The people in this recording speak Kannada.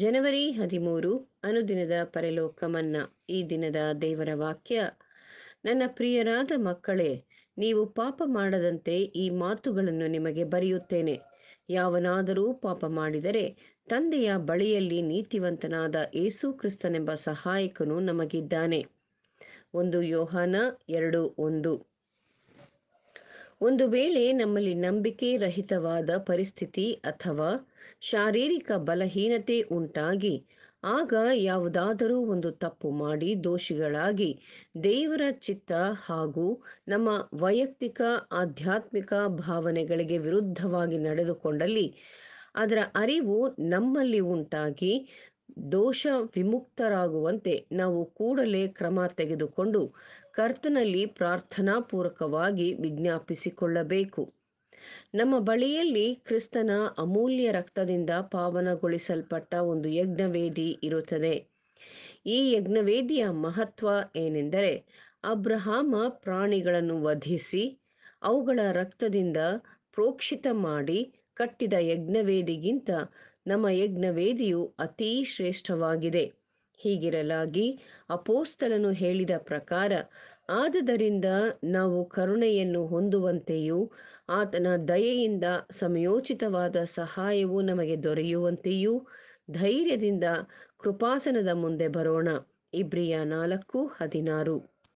ಜನವರಿ ಹದಿಮೂರು ಅನುದಿನದ ಪರಲೋಕ ಮನ್ನಾ ಈ ದಿನದ ದೇವರ ವಾಕ್ಯ ನನ್ನ ಪ್ರಿಯರಾದ ಮಕ್ಕಳೇ ನೀವು ಪಾಪ ಮಾಡದಂತೆ ಈ ಮಾತುಗಳನ್ನು ನಿಮಗೆ ಬರೆಯುತ್ತೇನೆ ಯಾವನಾದರೂ ಪಾಪ ಮಾಡಿದರೆ ತಂದೆಯ ಬಳಿಯಲ್ಲಿ ನೀತಿವಂತನಾದ ಏಸು ಕ್ರಿಸ್ತನೆಂಬ ಸಹಾಯಕನು ನಮಗಿದ್ದಾನೆ ಒಂದು ಯೋಹಾನ ಎರಡು ಒಂದು ಒಂದು ವೇಳೆ ನಮ್ಮಲ್ಲಿ ನಂಬಿಕೆ ರಹಿತವಾದ ಪರಿಸ್ಥಿತಿ ಅಥವಾ ಶಾರೀರಿಕ ಬಲಹೀನತೆ ಉಂಟಾಗಿ ಆಗ ಯಾವುದಾದರೂ ಒಂದು ತಪ್ಪು ಮಾಡಿ ದೋಷಿಗಳಾಗಿ ದೇವರ ಚಿತ್ತ ಹಾಗೂ ನಮ್ಮ ವೈಯಕ್ತಿಕ ಆಧ್ಯಾತ್ಮಿಕ ಭಾವನೆಗಳಿಗೆ ವಿರುದ್ಧವಾಗಿ ನಡೆದುಕೊಂಡಲ್ಲಿ ಅದರ ಅರಿವು ನಮ್ಮಲ್ಲಿ ಉಂಟಾಗಿ ದೋಷ ವಿಮುಕ್ತರಾಗುವಂತೆ ನಾವು ಕೂಡಲೇ ಕ್ರಮ ತೆಗೆದುಕೊಂಡು ಕರ್ತನಲ್ಲಿ ಪ್ರಾರ್ಥನಾಪೂರ್ವಕವಾಗಿ ವಿಜ್ಞಾಪಿಸಿಕೊಳ್ಳಬೇಕು ನಮ್ಮ ಬಳಿಯಲ್ಲಿ ಕ್ರಿಸ್ತನ ಅಮೂಲ್ಯ ರಕ್ತದಿಂದ ಪಾವನಗೊಳಿಸಲ್ಪಟ್ಟ ಒಂದು ಯಜ್ಞವೇದಿ ಇರುತ್ತದೆ ಈ ಯಜ್ಞವೇದಿಯ ಮಹತ್ವ ಏನೆಂದರೆ ಅಬ್ರಹಾಮ ಪ್ರಾಣಿಗಳನ್ನು ವಧಿಸಿ ಅವುಗಳ ರಕ್ತದಿಂದ ಪ್ರೋಕ್ಷಿತ ಮಾಡಿ ಕಟ್ಟಿದ ಯಜ್ಞವೇದಿಗಿಂತ ನಮ್ಮ ವೇದಿಯು ಅತೀ ಶ್ರೇಷ್ಠವಾಗಿದೆ ಹೀಗಿರಲಾಗಿ ಅಪೋಸ್ತಲನು ಹೇಳಿದ ಪ್ರಕಾರ ಆದುದರಿಂದ ನಾವು ಕರುಣೆಯನ್ನು ಹೊಂದುವಂತೆಯೂ ಆತನ ದಯೆಯಿಂದ ಸಮಯೋಚಿತವಾದ ಸಹಾಯವು ನಮಗೆ ದೊರೆಯುವಂತೆಯೂ ಧೈರ್ಯದಿಂದ ಕೃಪಾಸನದ ಮುಂದೆ ಬರೋಣ ಇಬ್ರಿಯ ನಾಲ್ಕು ಹದಿನಾರು